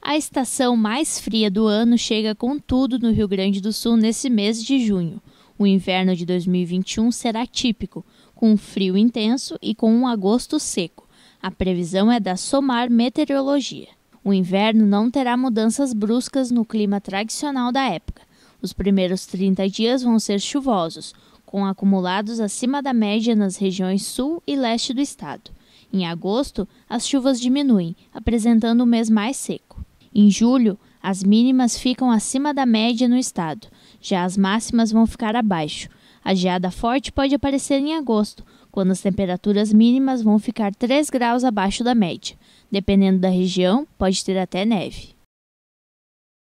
A estação mais fria do ano chega com tudo no Rio Grande do Sul nesse mês de junho. O inverno de 2021 será típico, com um frio intenso e com um agosto seco. A previsão é da Somar Meteorologia. O inverno não terá mudanças bruscas no clima tradicional da época. Os primeiros 30 dias vão ser chuvosos, com acumulados acima da média nas regiões sul e leste do estado. Em agosto, as chuvas diminuem, apresentando o mês mais seco. Em julho, as mínimas ficam acima da média no estado, já as máximas vão ficar abaixo. A geada forte pode aparecer em agosto, quando as temperaturas mínimas vão ficar 3 graus abaixo da média. Dependendo da região, pode ter até neve.